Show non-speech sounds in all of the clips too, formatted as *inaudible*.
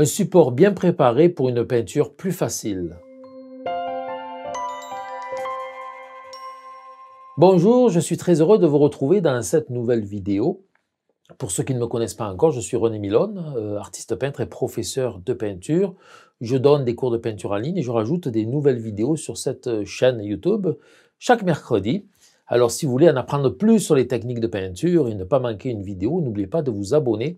un support bien préparé pour une peinture plus facile. Bonjour, je suis très heureux de vous retrouver dans cette nouvelle vidéo. Pour ceux qui ne me connaissent pas encore, je suis René Milon euh, artiste peintre et professeur de peinture. Je donne des cours de peinture en ligne et je rajoute des nouvelles vidéos sur cette chaîne YouTube chaque mercredi. Alors si vous voulez en apprendre plus sur les techniques de peinture et ne pas manquer une vidéo, n'oubliez pas de vous abonner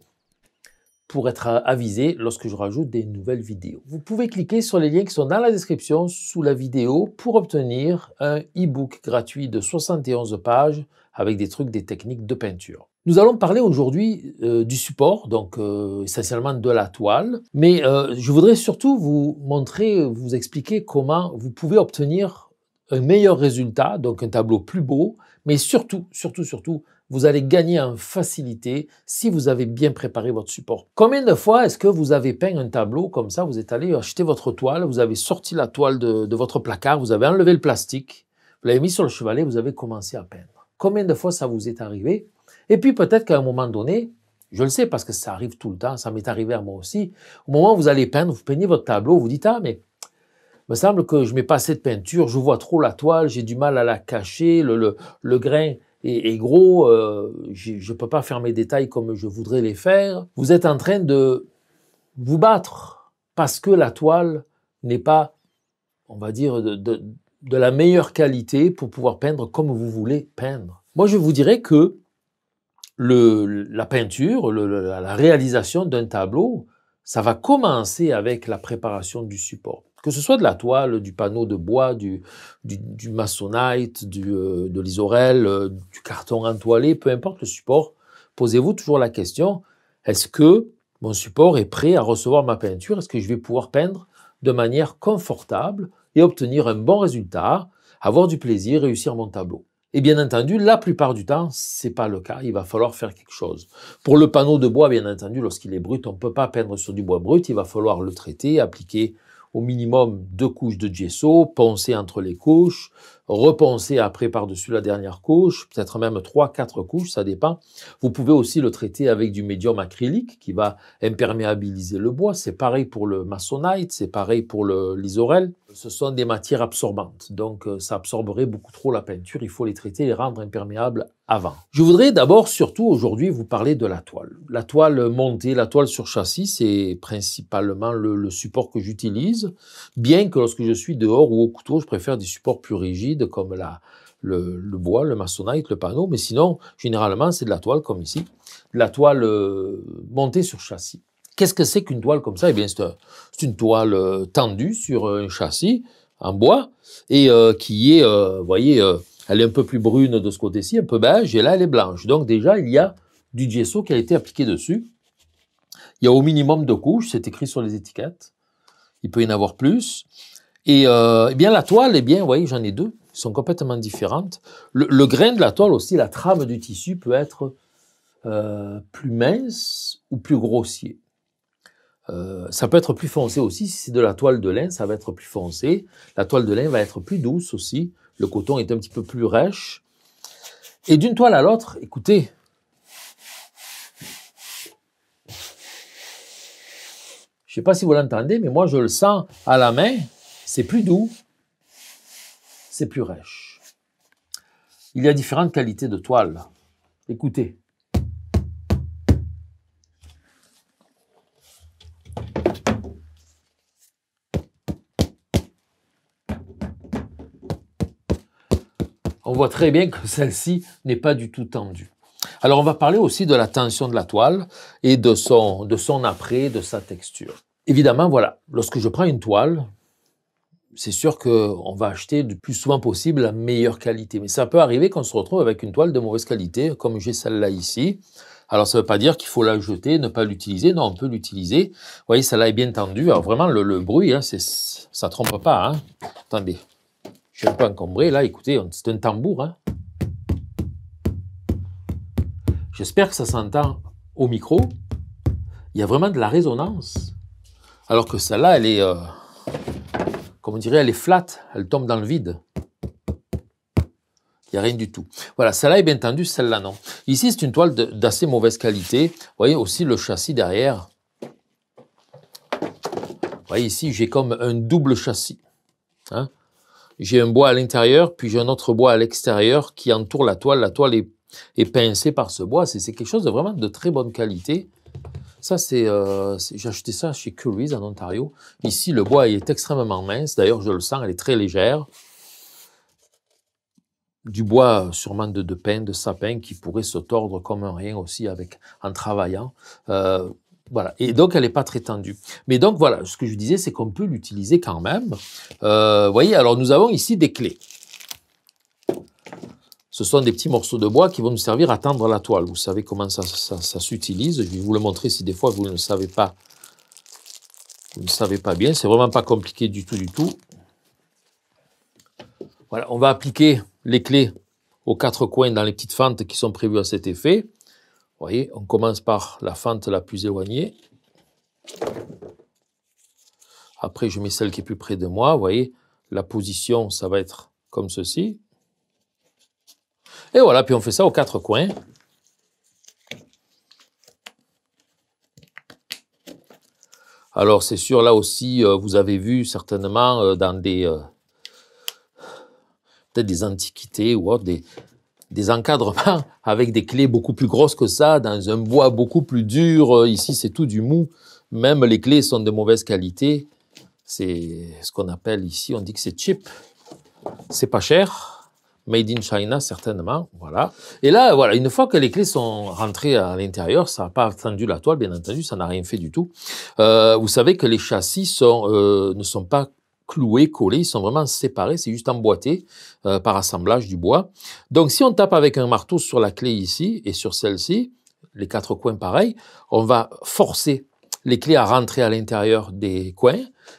pour être avisé lorsque je rajoute des nouvelles vidéos. Vous pouvez cliquer sur les liens qui sont dans la description sous la vidéo pour obtenir un e-book gratuit de 71 pages avec des trucs, des techniques de peinture. Nous allons parler aujourd'hui euh, du support, donc euh, essentiellement de la toile, mais euh, je voudrais surtout vous montrer, vous expliquer comment vous pouvez obtenir un meilleur résultat, donc un tableau plus beau, mais surtout, surtout, surtout, vous allez gagner en facilité si vous avez bien préparé votre support. Combien de fois est-ce que vous avez peint un tableau comme ça Vous êtes allé acheter votre toile, vous avez sorti la toile de, de votre placard, vous avez enlevé le plastique, vous l'avez mis sur le chevalet, vous avez commencé à peindre. Combien de fois ça vous est arrivé Et puis peut-être qu'à un moment donné, je le sais parce que ça arrive tout le temps, ça m'est arrivé à moi aussi. Au moment où vous allez peindre, vous peignez votre tableau, vous dites Ah, mais me semble que je mets pas assez de peinture, je vois trop la toile, j'ai du mal à la cacher, le, grain est, gros, euh, je ne peux pas faire mes détails comme je voudrais les faire. Vous êtes en train de vous battre parce que la toile n'est pas, on va dire, de, la meilleure qualité pour pouvoir peindre comme vous voulez peindre. Moi, je vous dirais que le, la peinture, la réalisation d'un tableau, ça va commencer avec la préparation du support que ce soit de la toile, du panneau de bois, du, du, euh, de l'isorel, euh, du carton entoilé, peu importe le support, posez-vous toujours la question, est-ce que mon support est prêt à recevoir ma peinture Est-ce que je vais pouvoir peindre de manière confortable et obtenir un bon résultat, avoir du plaisir, réussir mon tableau et bien entendu, la plupart du temps, c'est pas le cas. Il va falloir faire quelque chose. Pour le panneau de bois, bien entendu, lorsqu'il est brut, on ne peut pas peindre sur du bois brut. Il va falloir le traiter, appliquer au minimum deux couches de gesso, poncer entre les couches, repenser après par-dessus la dernière couche, peut-être même trois, quatre couches, ça dépend. Vous pouvez aussi le traiter avec du médium acrylique qui va imperméabiliser le bois. C'est pareil pour le masonite, c'est pareil pour l'isorel. Ce sont des matières absorbantes, donc euh, ça absorberait beaucoup trop la peinture. Il faut les traiter, les rendre imperméables avant. Je voudrais d'abord, surtout aujourd'hui, vous parler de la toile. La toile montée, la toile sur châssis, c'est principalement le support que j'utilise, bien que lorsque je suis dehors ou au couteau, je préfère des supports plus rigides comme la, le, bois, le maçonnite, le panneau, mais sinon, généralement, c'est de la toile comme ici, de la toile euh, montée sur châssis. Qu'est-ce que c'est qu'une toile comme ça Eh bien, c'est une toile euh, tendue sur euh, un châssis en bois et qui est, vous voyez, elle est un peu plus brune de ce côté-ci, un peu beige, et là, elle est blanche. Donc déjà, il y a du gesso qui a été appliqué dessus. Il y a au minimum deux couches, c'est écrit sur les étiquettes. Il peut y en avoir plus. Et, eh bien la toile, eh bien, vous voyez, j'en ai deux sont complètement différentes. Le, grain de la toile aussi, la trame du tissu peut être euh, plus mince ou plus grossier. Euh, ça peut être plus foncé aussi. Si c'est de la toile de lin, ça va être plus foncé. La toile de lin va être plus douce aussi. Le coton est un petit peu plus rêche. Et d'une toile à l'autre, écoutez, je ne sais pas si vous l'entendez, mais moi je le sens à la main, c'est plus doux, c'est plus rêche. Il y a différentes qualités de toile. Écoutez. On voit très bien que celle-ci n'est pas du tout tendue. Alors on va parler aussi de la tension de la toile et de son, de son après, de sa texture. Évidemment, voilà, lorsque je prends une toile, c'est sûr qu'on va acheter le plus souvent possible la meilleure qualité. Mais ça peut arriver qu'on se retrouve avec une toile de mauvaise qualité, comme j'ai celle-là ici. Alors, ça ne veut pas dire qu'il faut la jeter, ne pas l'utiliser. Non, on peut l'utiliser. Vous voyez, celle-là est bien tendue. Alors, vraiment, le, bruit, hein, ça ne trompe pas. Hein. Attendez, je suis un peu encombré. Là, écoutez, c'est un tambour. Hein. J'espère que ça s'entend au micro. Il y a vraiment de la résonance. Alors que celle-là, elle est... Euh, comme on dirait, elle est flat, elle tombe dans le vide. Il n'y a rien du tout. Voilà, celle-là est bien tendue, celle-là non. Ici, c'est une toile d'assez mauvaise qualité. Vous voyez aussi le châssis derrière. Vous voyez ici, j'ai comme un double châssis. Hein. j'ai un bois à l'intérieur, puis j'ai un autre bois à l'extérieur qui entoure la toile. La toile est, est pincée par ce bois. C'est quelque chose de vraiment de très bonne qualité. Ça, euh, c'est, j'ai acheté ça chez Curry's en Ontario. Ici, le bois est extrêmement mince. D'ailleurs, je le sens, elle est très légère. Du bois sûrement de, pin, de sapin, qui pourrait se tordre comme un rien aussi avec, en travaillant. Euh, voilà. Et donc, elle n'est pas très tendue. Mais donc, voilà, ce que je disais, c'est qu'on peut l'utiliser quand même. Euh, vous voyez, alors nous avons ici des clés ce sont des petits morceaux de bois qui vont nous servir à tendre la toile. Vous savez comment ça, s'utilise. Je vais vous le montrer si des fois vous ne le savez pas. Vous ne savez pas bien. C'est vraiment pas compliqué du tout, du tout. Voilà, on va appliquer les clés aux quatre coins dans les petites fentes qui sont prévues à cet effet. voyez, on commence par la fente la plus éloignée. Après, je mets celle qui est plus près de moi. voyez, la position, ça va être comme ceci. Et voilà, puis on fait ça aux quatre coins. Alors c'est sûr, là aussi, euh, vous avez vu certainement euh, dans des... Euh, peut-être des antiquités ou des, des encadrements *laughs* avec des clés beaucoup plus grosses que ça, dans un bois beaucoup plus dur. Ici, c'est tout du mou. Même les clés sont de mauvaise qualité. C'est ce qu'on appelle ici, on dit que c'est cheap. C'est pas cher. Made in China, certainement. Voilà. Et là, voilà, une fois que les clés sont rentrées à l'intérieur, ça n'a pas tendu la toile, bien entendu, ça n'a rien fait du tout. Euh, vous savez que les châssis euh, ne sont pas cloués, collés, ils sont vraiment séparés, c'est juste emboîté euh, par assemblage du bois. Donc si on tape avec un marteau sur la clé ici et sur celle-ci, les quatre coins pareils, on va forcer les clés à rentrer à l'intérieur des coins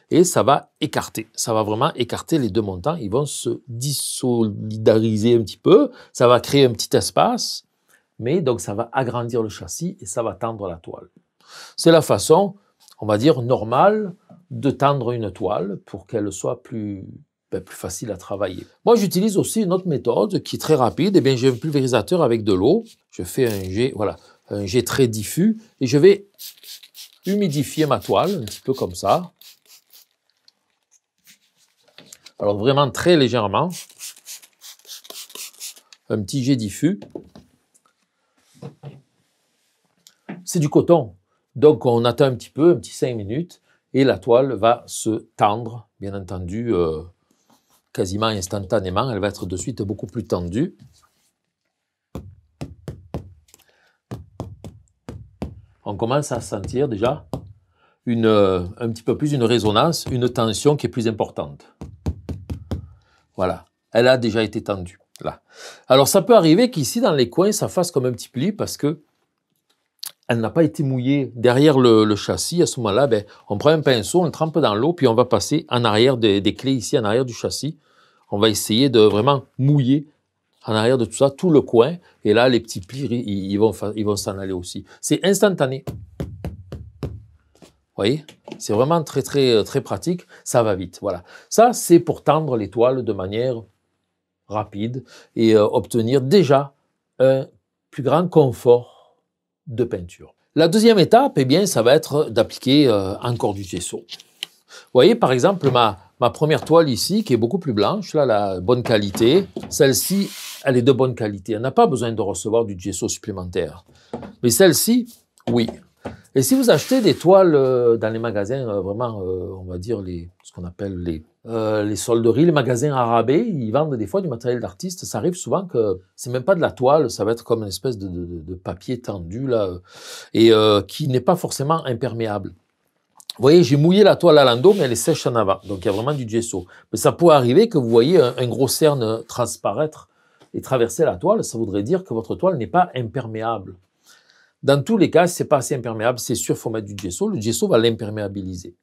et ça va écarter. Ça va vraiment écarter les deux montants. Ils vont se dissolidariser un petit peu. Ça va créer un petit espace, mais donc ça va agrandir le châssis et ça va tendre la toile. C'est la façon, on va dire, normale de tendre une toile pour qu'elle soit plus, ben, facile à travailler. Moi, j'utilise aussi une autre méthode qui est très rapide. Eh bien, j'ai un pulvérisateur avec de l'eau. Je fais un jet, voilà, un jet très diffus et je vais humidifier ma toile, un petit peu comme ça. Alors vraiment très légèrement, un petit jet diffus. C'est du coton, donc on attend un petit peu, un petit 5 minutes, et la toile va se tendre, bien entendu, euh, quasiment instantanément. Elle va être de suite beaucoup plus tendue. On commence à sentir déjà euh, un petit peu plus une résonance, une tension qui est plus importante. Voilà. Elle a déjà été tendue, là. Alors, ça peut arriver qu'ici, dans les coins, ça fasse comme un petit pli parce que elle n'a pas été mouillée. Derrière le, châssis, à ce moment-là, ben, on prend un pinceau, on trempe dans l'eau, puis on va passer en arrière des, clés ici, en arrière du châssis. On va essayer de vraiment mouiller en arrière de tout ça, tout le coin. Et là, les petits plis, ils vont s'en vont aller aussi. C'est instantané voyez C'est vraiment très, très, euh, très pratique. Ça va vite. Voilà. Ça, c'est pour tendre les toiles de manière rapide et euh, obtenir déjà un plus grand confort de peinture. La deuxième étape, eh bien, ça va être euh, d'appliquer encore du gesso. Vous voyez, par exemple, ma, ma première toile ici, qui est beaucoup plus blanche, là, la bonne qualité, celle-ci, elle est de bonne qualité. Elle n'a pas besoin de recevoir du gesso supplémentaire. Mais celle-ci, oui. Et si vous achetez des toiles euh, dans les magasins, euh, vraiment, euh, on va dire les, ce qu'on appelle les, les solderies, les magasins arabes, ils vendent des fois du matériel d'artiste. Ça arrive souvent que c'est même pas de la toile, ça va être comme une espèce de, papier tendu là, et qui n'est pas forcément imperméable. Vous voyez, j'ai mouillé la toile à l'ando, mais elle est sèche en avant, donc il y a vraiment du gesso. Mais ça peut arriver que vous voyez un gros cerne transparaître et traverser la toile, ça voudrait dire que votre toile n'est pas imperméable. Dans tous les cas, c'est ce n'est pas assez imperméable, c'est sûr faut mettre du gesso, le gesso va l'imperméabiliser.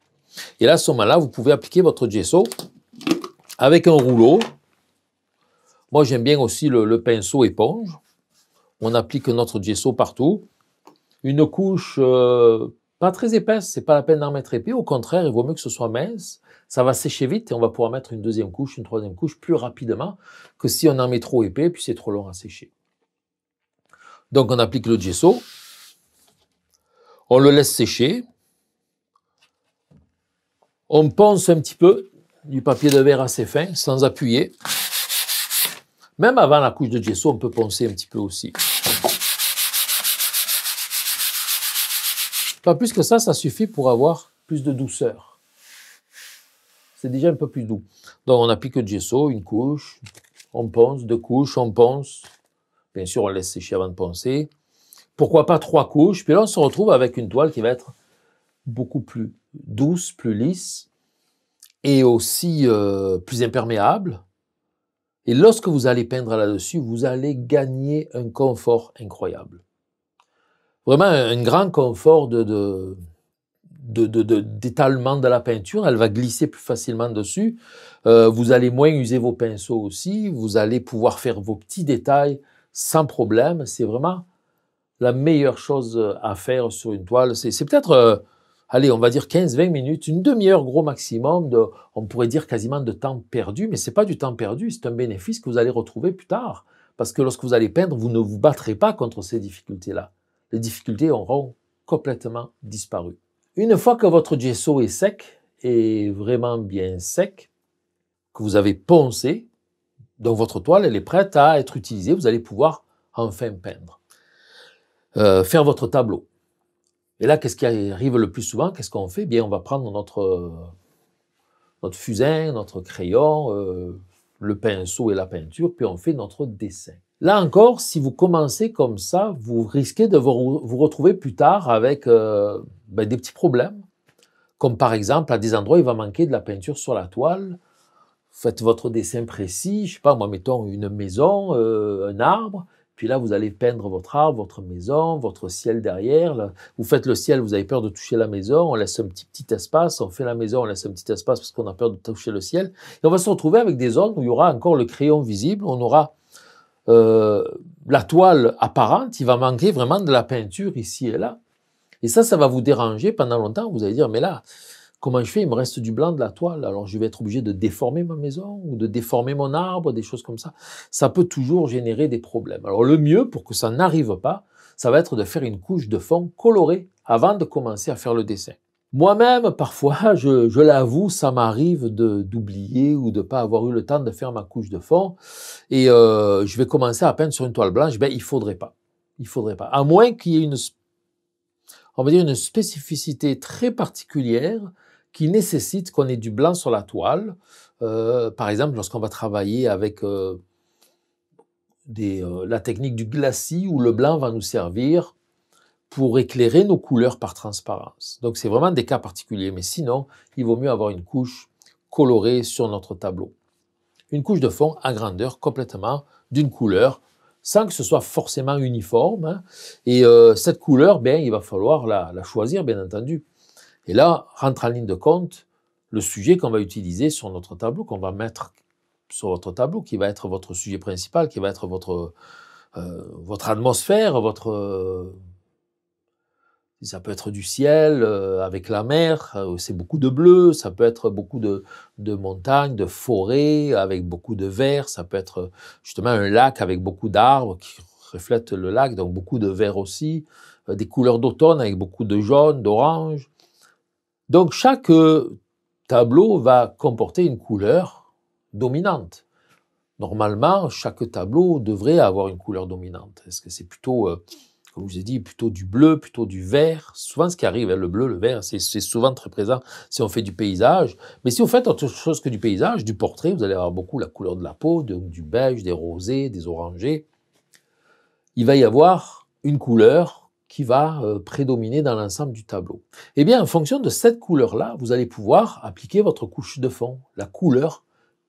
Et là, à ce moment-là, vous pouvez appliquer votre gesso avec un rouleau. Moi, j'aime bien aussi le, pinceau éponge. On applique notre gesso partout. Une couche euh, pas très épaisse, c'est pas la peine d'en mettre épais. Au contraire, il vaut mieux que ce soit mince. Ça va sécher vite et on va pouvoir mettre une deuxième couche, une troisième couche plus rapidement que si on en met trop épais, puis c'est trop long à sécher. Donc on applique le gesso on le laisse sécher, on ponce un petit peu du papier de verre assez fin, sans appuyer. Même avant la couche de gesso, on peut poncer un petit peu aussi. Pas plus que ça, ça suffit pour avoir plus de douceur. C'est déjà un peu plus doux. Donc on applique le gesso, une couche, on ponce, deux couches, on ponce. Bien sûr, on laisse sécher avant de poncer pourquoi pas trois couches, puis là on se retrouve avec une toile qui va être beaucoup plus douce, plus lisse, et aussi euh, plus imperméable. Et lorsque vous allez peindre là-dessus, vous allez gagner un confort incroyable. Vraiment un grand confort de, de d'étalement de, la peinture, elle va glisser plus facilement dessus. Euh, vous allez moins user vos pinceaux aussi, vous allez pouvoir faire vos petits détails sans problème. C'est vraiment la meilleure chose euh, à faire sur une toile, c'est peut-être, euh, allez, on va dire 15-20 minutes, une demi-heure gros maximum, on pourrait dire quasiment de temps perdu, mais ce n'est pas du temps perdu, c'est un bénéfice que vous allez retrouver plus tard. Parce que lorsque vous allez peindre, vous ne vous battrez pas contre ces difficultés-là. Les difficultés auront complètement disparu. Une fois que votre gesso est sec, et vraiment bien sec, que vous avez poncé, donc votre toile, elle est prête à être utilisée, vous allez pouvoir enfin peindre. Euh, faire votre tableau. Et là, qu'est-ce qui arrive le plus souvent Qu'est-ce qu'on fait Bien, on va prendre notre, euh, fusain, notre crayon, euh, le pinceau et la peinture, puis on fait notre dessin. Là encore, si vous commencez comme ça, vous risquez de vous, retrouver plus tard avec ben, des petits problèmes, comme par exemple à des endroits, il va manquer de la peinture sur la toile. Faites votre dessin précis, je sais pas, moi mettons une maison, un arbre, puis là, vous allez peindre votre arbre, votre maison, votre ciel derrière. vous faites le ciel, vous avez peur de toucher la maison. On laisse un petit, petit espace. On fait la maison, on laisse un petit espace parce qu'on a peur de toucher le ciel. Et on va se retrouver avec des zones où il y aura encore le crayon visible. On aura euh, la toile apparente. Il va manquer vraiment de la peinture ici et là. Et ça, ça va vous déranger pendant longtemps. Vous allez dire, mais là, Comment je fais Il me reste du blanc de la toile, alors je vais être obligé de déformer ma maison ou de déformer mon arbre, des choses comme ça. Ça peut toujours générer des problèmes. Alors le mieux pour que ça n'arrive pas, ça va être de faire une couche de fond colorée avant de commencer à faire le dessin. Moi-même, parfois, *laughs* je, l'avoue, ça m'arrive d'oublier ou de pas avoir eu le temps de faire ma couche de fond et euh, je vais commencer à peindre sur une toile blanche. Ben, il faudrait pas. Il faudrait pas. À moins qu'il y ait une on va dire, une spécificité très particulière qui nécessite qu'on ait du blanc sur la toile. Euh, par exemple, lorsqu'on va travailler avec euh, euh, la technique du glacis, où le blanc va nous servir pour éclairer nos couleurs par transparence. Donc c'est vraiment des cas particuliers, mais sinon, il vaut mieux avoir une couche colorée sur notre tableau. Une couche de fond à grandeur complètement d'une couleur sans que ce soit forcément uniforme. Hein. Et euh, cette couleur, ben, il va falloir la, choisir, bien entendu. Et là, rentre en ligne de compte le sujet qu'on va utiliser sur notre tableau, qu'on va mettre sur votre tableau, qui va être votre sujet principal, qui va être votre, euh, votre atmosphère, votre, ça peut être du ciel euh, avec la mer, euh, c'est beaucoup de bleu, ça peut être beaucoup de, montagnes, de forêts avec beaucoup de vert, ça peut être euh, justement un lac avec beaucoup d'arbres qui reflètent le lac, donc beaucoup de vert aussi, des couleurs d'automne avec beaucoup de jaune, d'orange. Donc chaque tableau va comporter une couleur dominante. Normalement, chaque tableau devrait avoir une couleur dominante. Est-ce que c'est plutôt je vous ai dit, plutôt du bleu, plutôt du vert. Souvent, ce qui arrive, hein, le bleu, le vert, c'est souvent très présent si on fait du paysage. Mais si vous faites autre chose que du paysage, du portrait, vous allez avoir beaucoup la couleur de la peau, du beige, des rosés, des orangés. Il va y avoir une couleur qui va euh, prédominer dans l'ensemble du tableau. Eh bien, en fonction de cette couleur-là, vous allez pouvoir appliquer votre couche de fond, la couleur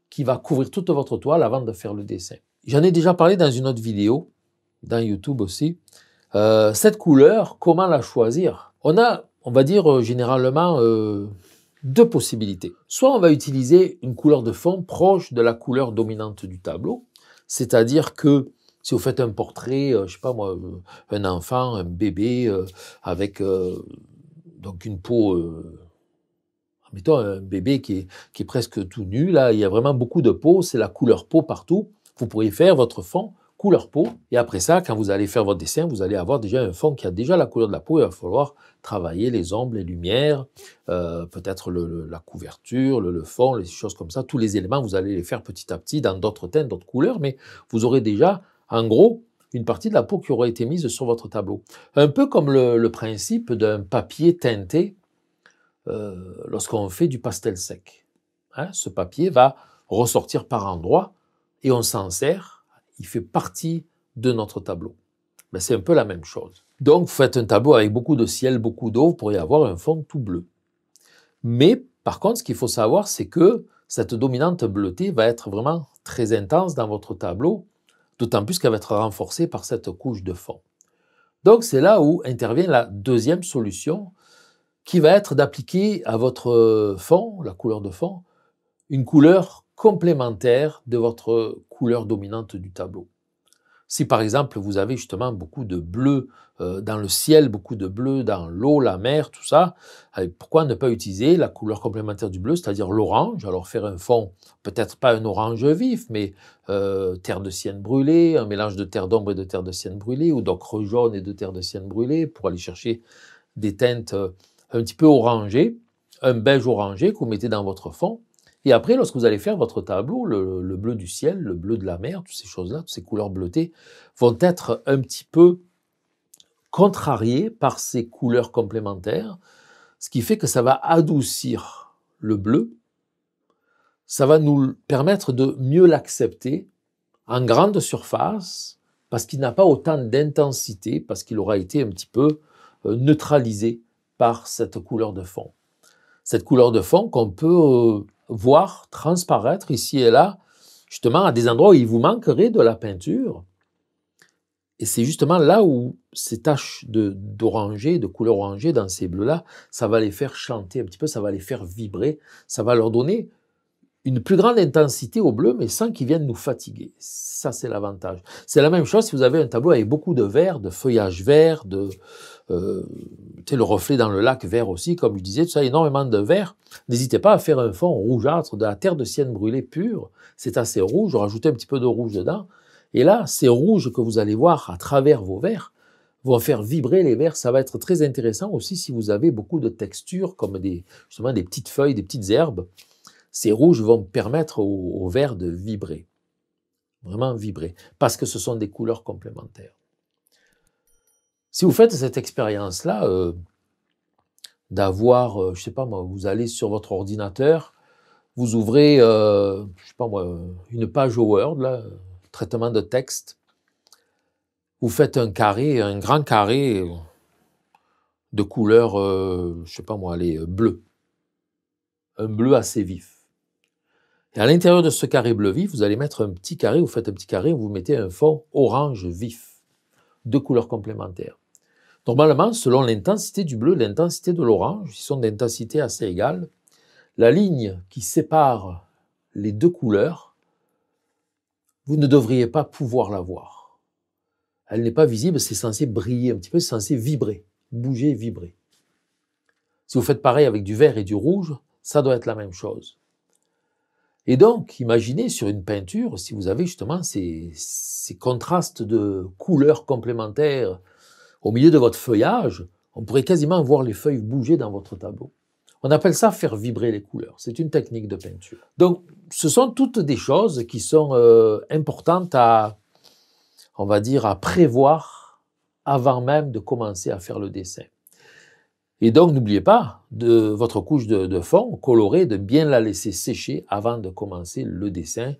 qui va couvrir toute votre toile avant de faire le dessin. J'en ai déjà parlé dans une autre vidéo, dans YouTube aussi. Euh, cette couleur, comment la choisir On a, on va dire, euh, généralement euh, deux possibilités. Soit on va utiliser une couleur de fond proche de la couleur dominante du tableau, c'est-à-dire que si vous faites un portrait, je sais pas moi, un enfant, un bébé avec donc une peau, mettons un bébé qui est, qui est, presque tout nu là, il y a vraiment beaucoup de peau, c'est la couleur peau partout. Vous pourriez faire votre fond couleur peau. Et après ça, quand vous allez faire votre dessin, vous allez avoir déjà un fond qui a déjà la couleur de la peau. Il va falloir travailler les ombres, les lumières, euh, peut-être la couverture, le, fond, les choses comme ça. Tous les éléments, vous allez les faire petit à petit dans d'autres teintes, d'autres couleurs, mais vous aurez déjà, en gros, une partie de la peau qui aura été mise sur votre tableau. Un peu comme le, principe d'un papier teinté euh, lorsqu'on fait du pastel sec. Hein, ce papier va ressortir par endroits et on s'en sert fait partie de notre tableau. Mais c'est un peu la même chose. Donc, faites un tableau avec beaucoup de ciel, beaucoup d'eau, pour y avoir un fond tout bleu. Mais par contre, ce qu'il faut savoir, c'est que cette dominante bleutée va être vraiment très intense dans votre tableau, d'autant plus qu'elle va être renforcée par cette couche de fond. Donc c'est là où intervient la deuxième solution, qui va être d'appliquer à votre fond, la couleur de fond, une couleur complémentaire de votre couleur dominante du tableau. Si par exemple vous avez justement beaucoup de bleu euh, dans le ciel, beaucoup de bleu dans l'eau, la mer, tout ça, eh, pourquoi ne pas utiliser la couleur complémentaire du bleu, c'est-à-dire l'orange Alors faire un fond, peut-être pas un orange vif, mais euh, terre de sienne brûlée, un mélange de terre d'ombre et de terre de sienne brûlée, ou d'ocre jaune et de terre de sienne brûlée, pour aller chercher des teintes euh, un petit peu orangées, un beige orangé que vous mettez dans votre fond et après, lorsque vous allez faire votre tableau, le, bleu du ciel, le bleu de la mer, toutes ces choses-là, toutes ces couleurs bleutées, vont être un petit peu contrariées par ces couleurs complémentaires, ce qui fait que ça va adoucir le bleu, ça va nous permettre de mieux l'accepter en grande surface, parce qu'il n'a pas autant d'intensité, parce qu'il aura été un petit peu euh, neutralisé par cette couleur de fond. Cette couleur de fond qu'on peut euh, voir transparaître ici et là, justement, à des endroits où il vous manquerait de la peinture. Et c'est justement là où ces taches d'oranger, de, de, couleur orangée dans ces bleus-là, ça va les faire chanter un petit peu, ça va les faire vibrer, ça va leur donner une plus grande intensité au bleu, mais sans qu'ils viennent nous fatiguer. Ça, c'est l'avantage. C'est la même chose si vous avez un tableau avec beaucoup de vert, de feuillage vert, de, euh, le reflet dans le lac vert aussi, comme je disais, tout ça, énormément de vert. N'hésitez pas à faire un fond rougeâtre de la terre de sienne brûlée pure. C'est assez rouge, rajoutez un petit peu de rouge dedans. Et là, ces rouges que vous allez voir à travers vos verres vont faire vibrer les verres. Ça va être très intéressant aussi si vous avez beaucoup de textures, comme des, justement des petites feuilles, des petites herbes. Ces rouges vont permettre aux, aux de vibrer, vraiment vibrer, parce que ce sont des couleurs complémentaires. Si vous faites cette expérience-là, euh, d'avoir, je euh, je sais pas moi, vous allez sur votre ordinateur, vous ouvrez, euh, je sais pas moi, une page au Word, traitement de texte, vous faites un carré, un grand carré de couleur, je sais pas moi, allez, bleu, un bleu assez vif. Et à l'intérieur de ce carré bleu vif, vous allez mettre un petit carré, vous faites un petit carré, vous mettez un fond orange vif deux couleurs complémentaires. Normalement, selon l'intensité du bleu l'intensité de l'orange, ils sont d'intensité assez égale, la ligne qui sépare les deux couleurs, vous ne devriez pas pouvoir la voir. Elle n'est pas visible, c'est censé briller un petit peu, c'est censé vibrer, bouger, vibrer. Si vous faites pareil avec du vert et du rouge, ça doit être la même chose. Et donc, imaginez sur une peinture, si vous avez justement ces, contrastes de couleurs complémentaires au milieu de votre feuillage, on pourrait quasiment voir les feuilles bouger dans votre tableau. On appelle ça faire vibrer les couleurs. C'est une technique de peinture. Donc, ce sont toutes des choses qui sont euh, importantes à, on va dire, à prévoir avant même de commencer à faire le dessin. Et donc, n'oubliez pas de votre couche de, fond colorée, de bien la laisser sécher avant de commencer le dessin.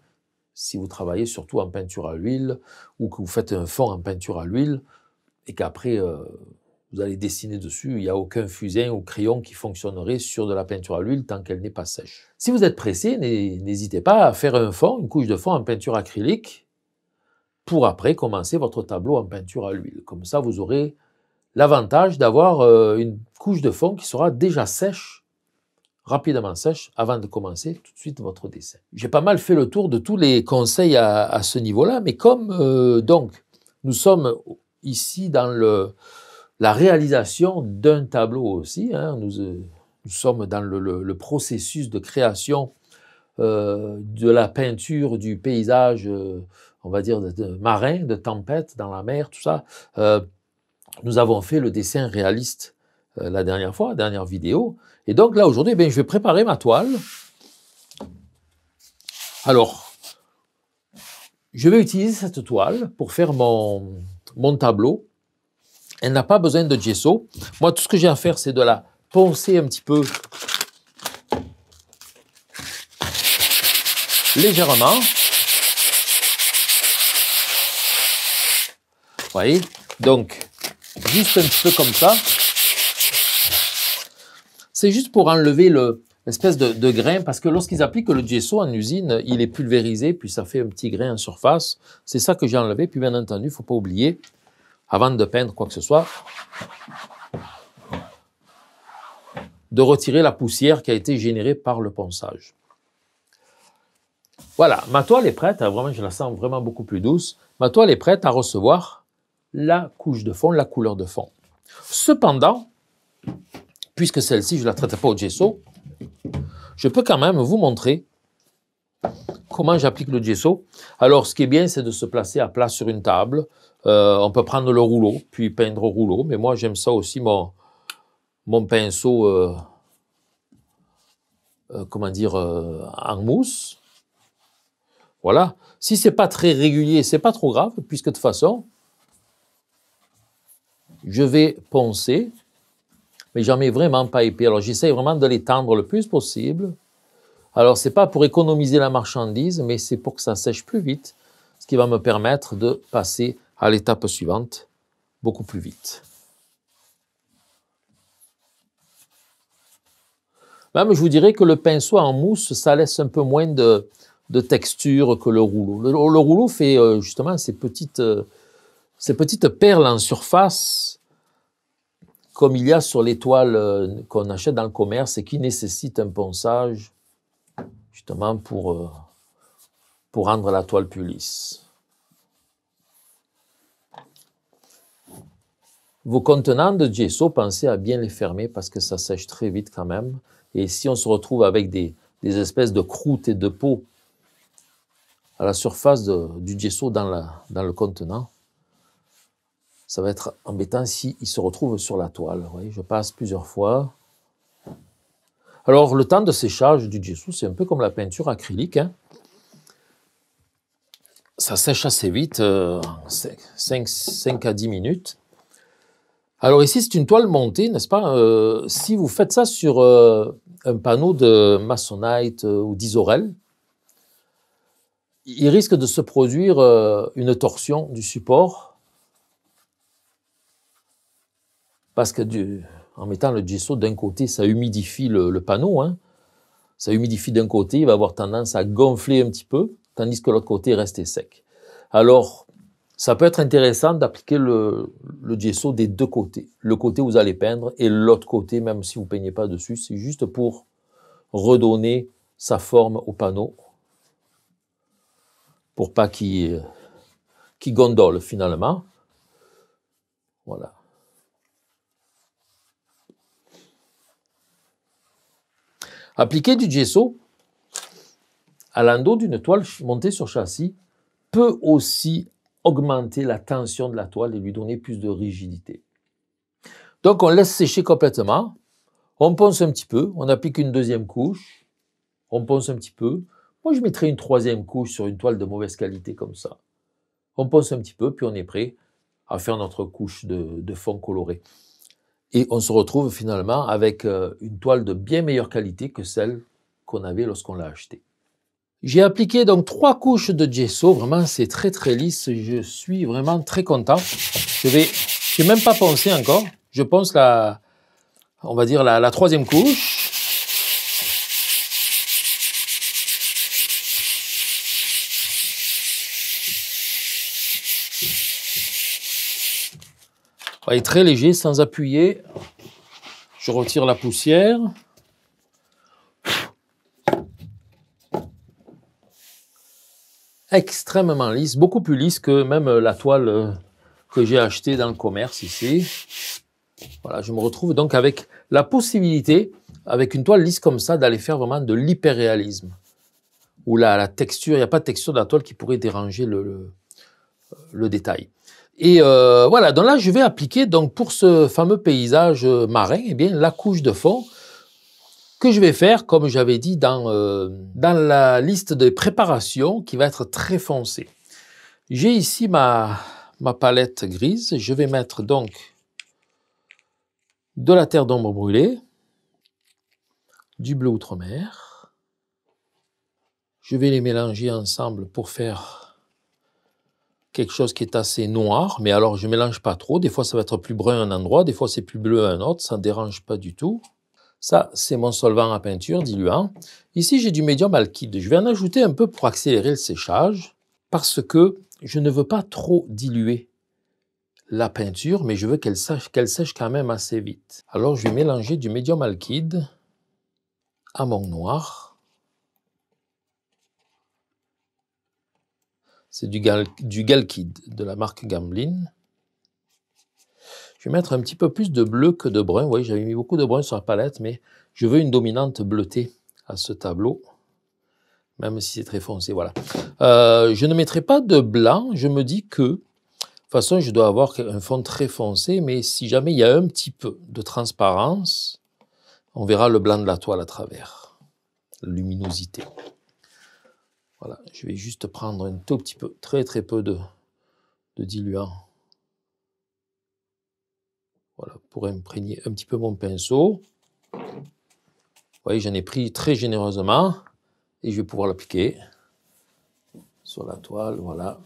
Si vous travaillez surtout en peinture à l'huile ou que vous faites un fond en peinture à l'huile et qu'après euh, vous allez dessiner dessus, il n'y a aucun fusain ou crayon qui fonctionnerait sur de la peinture à l'huile tant qu'elle n'est pas sèche. Si vous êtes pressé, n'hésitez pas à faire un fond, une couche de fond en peinture acrylique pour après commencer votre tableau en peinture à l'huile. Comme ça, vous aurez l'avantage d'avoir euh, une couche de fond qui sera déjà sèche, rapidement sèche, avant de commencer tout de suite votre dessin. J'ai pas mal fait le tour de tous les conseils à, ce niveau-là, mais comme euh, donc nous sommes ici dans le, la réalisation d'un tableau aussi, hein, nous, euh, nous, sommes dans le, processus de création de la peinture du paysage, on va dire, de, marin, de tempête dans la mer, tout ça nous avons fait le dessin réaliste euh, la dernière fois, la dernière vidéo. Et donc là, aujourd'hui, eh je vais préparer ma toile. Alors, je vais utiliser cette toile pour faire mon, mon tableau. Elle n'a pas besoin de gesso. Moi, tout ce que j'ai à faire, c'est de la poncer un petit peu légèrement. Vous voyez Donc, juste un petit peu comme ça. C'est juste pour enlever l'espèce de, de, grain, parce que lorsqu'ils appliquent le gesso en usine, il est pulvérisé, puis ça fait un petit grain en surface. C'est ça que j'ai enlevé, puis bien entendu, il ne faut pas oublier, avant de peindre quoi que ce soit, de retirer la poussière qui a été générée par le ponçage. Voilà, ma toile est prête, hein, vraiment je la sens vraiment beaucoup plus douce, ma toile est prête à recevoir la couche de fond, la couleur de fond. Cependant, puisque celle-ci, je ne la traite pas au gesso, je peux quand même vous montrer comment j'applique le gesso. Alors, ce qui est bien, c'est de se placer à plat sur une table. Euh, on peut prendre le rouleau, puis peindre au rouleau. Mais moi, j'aime ça aussi, mon, pinceau, euh, euh, comment dire, en mousse. Voilà. Si c'est pas très régulier, c'est pas trop grave, puisque de toute façon, je vais poncer, mais j'en mets vraiment pas épais. Alors j'essaie vraiment de l'étendre le plus possible. Alors c'est pas pour économiser la marchandise, mais c'est pour que ça sèche plus vite, ce qui va me permettre de passer à l'étape suivante beaucoup plus vite. Même je vous dirais que le pinceau en mousse, ça laisse un peu moins de, texture que le rouleau. Le, rouleau fait euh, justement ces petites... Euh, ces petites perles en surface, comme il y a sur les toiles euh, qu'on achète dans le commerce et qui nécessitent un ponçage, justement pour, euh, pour rendre la toile plus lisse. Vos contenants de gesso, pensez à bien les fermer parce que ça sèche très vite quand même. Et si on se retrouve avec des, des espèces de croûtes et de peaux à la surface du gesso dans, la, dans le contenant, ça va être embêtant s'il se retrouve sur la toile. je passe plusieurs fois. Alors, le temps de séchage du gesso, c'est un peu comme la peinture acrylique. Hein. Ça sèche assez vite, 5, euh, 5, à 10 minutes. Alors ici, c'est une toile montée, n'est-ce pas euh, Si vous faites ça sur euh, un panneau de masonite ou d'isorel, il risque de se produire une torsion du support Parce que en mettant le gesso d'un côté, ça humidifie le, panneau. Hein. Ça humidifie d'un côté, il va avoir tendance à gonfler un petit peu, tandis que l'autre côté reste sec. Alors, ça peut être intéressant d'appliquer le, gesso des deux côtés. Le côté où vous allez peindre et l'autre côté, même si vous ne peignez pas dessus, c'est juste pour redonner sa forme au panneau pour pas qu'il gondole finalement. Voilà. Appliquer du gesso à l'endos d'une toile montée sur châssis peut aussi augmenter la tension de la toile et lui donner plus de rigidité. Donc on laisse sécher complètement, on ponce un petit peu, on applique une deuxième couche, on ponce un petit peu. Moi je mettrais une troisième couche sur une toile de mauvaise qualité comme ça. On ponce un petit peu, puis on est prêt à faire notre couche de, de fond coloré. Et on se retrouve finalement avec euh, une toile de bien meilleure qualité que celle qu'on avait lorsqu'on l'a achetée. J'ai appliqué donc trois couches de gesso. Vraiment, c'est très très lisse. Je suis vraiment très content. Je vais, j'ai même pas pensé encore. Je pense la, on va dire la troisième couche. être bah, très léger, sans appuyer. Je retire la poussière. Extrêmement lisse, beaucoup plus lisse que même la toile euh, que j'ai achetée dans le commerce ici. Voilà, je me retrouve donc avec la possibilité, avec une toile lisse comme ça, d'aller faire vraiment de l'hyperréalisme. Où la texture, il n'y a pas de texture de la toile qui pourrait déranger le, le euh, détail. Et euh, voilà, donc là, je vais appliquer donc pour ce fameux paysage marin, eh bien, la couche de fond que je vais faire, comme j'avais dit, dans, euh, dans la liste de préparation qui va être très foncée. J'ai ici ma, ma palette grise. Je vais mettre donc de la terre d'ombre brûlée, du bleu outre-mer. Je vais les mélanger ensemble pour faire quelque chose qui est assez noir, mais alors je mélange pas trop. Des fois, ça va être plus brun à un endroit, des fois, c'est plus bleu à un autre, ça ne dérange pas du tout. Ça, c'est mon solvant à peinture diluant. Ici, j'ai du médium alkyde. Je vais en ajouter un peu pour accélérer le séchage, parce que je ne veux pas trop diluer la peinture, mais je veux qu'elle sèche, qu'elle sèche quand même assez vite. Alors, je vais mélanger du médium alkyde à mon noir. C'est du, gal, de la marque Gamblin. Je vais mettre un petit peu plus de bleu que de brun. voyez, j'avais mis beaucoup de brun sur la palette, mais je veux une dominante bleutée à ce tableau, même si c'est très foncé. Voilà. Euh, je ne mettrai pas de blanc. Je me dis que, de toute façon, je dois avoir un fond très foncé, mais si jamais il y a un petit peu de transparence, on verra le blanc de la toile à travers. Luminosité. Voilà, je vais juste prendre un tout petit peu, très très peu de, de diluant. Voilà, pour imprégner un petit peu mon pinceau. Vous voyez, j'en ai pris très généreusement et je vais pouvoir l'appliquer sur la toile, voilà.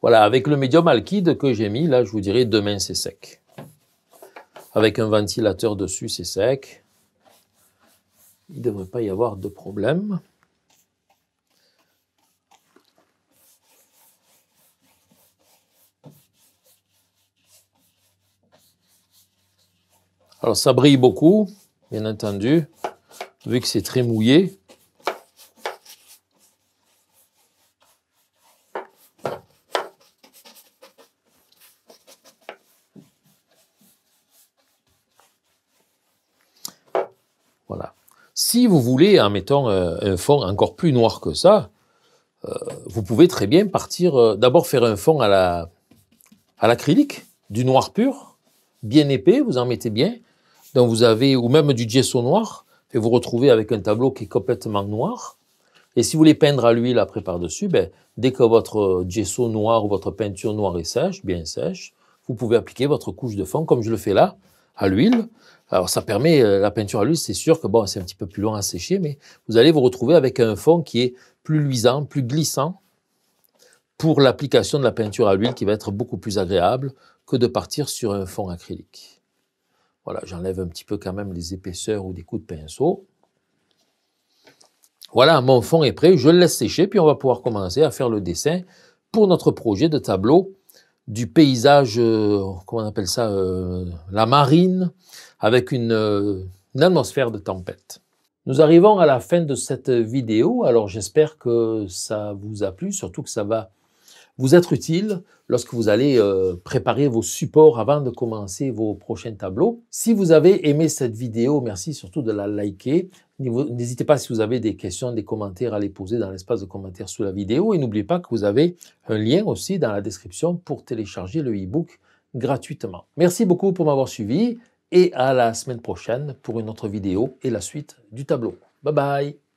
Voilà, avec le médium alkyde que j'ai mis, là, je vous dirais demain c'est sec. Avec un ventilateur dessus, c'est sec. Il ne devrait pas y avoir de problème. Alors ça brille beaucoup, bien entendu, vu que c'est très mouillé. si vous voulez, en mettant euh, un fond encore plus noir que ça, euh, vous pouvez très bien partir, euh, d'abord faire un fond à la, à l'acrylique, du noir pur, bien épais, vous en mettez bien. Donc vous avez, ou même du gesso noir, et vous retrouvez avec un tableau qui est complètement noir. Et si vous voulez peindre à l'huile après par-dessus, ben, dès que votre gesso noir ou votre peinture noire est sèche, bien sèche, vous pouvez appliquer votre couche de fond comme je le fais là, à l'huile. Alors ça permet, euh, la peinture à l'huile, c'est sûr que bon, c'est un petit peu plus long à sécher, mais vous allez vous retrouver avec un fond qui est plus luisant, plus glissant pour l'application de la peinture à l'huile qui va être beaucoup plus agréable que de partir sur un fond acrylique. Voilà, j'enlève un petit peu quand même les épaisseurs ou des coups de pinceau. Voilà, mon fond est prêt, je le laisse sécher, puis on va pouvoir commencer à faire le dessin pour notre projet de tableau du paysage, euh, comment on appelle ça, euh, la marine, avec euh, une, atmosphère de tempête. Nous arrivons à la fin de cette vidéo, alors j'espère que ça vous a plu, surtout que ça va vous être utile lorsque vous allez euh, préparer vos supports avant de commencer vos prochains tableaux. Si vous avez aimé cette vidéo, merci surtout de la liker. N'hésitez pas si vous avez des questions, des commentaires à les poser dans l'espace de commentaires sous la vidéo. Et n'oubliez pas que vous avez un lien aussi dans la description pour télécharger le e-book gratuitement. Merci beaucoup pour m'avoir suivi et à la semaine prochaine pour une autre vidéo et la suite du tableau. Bye bye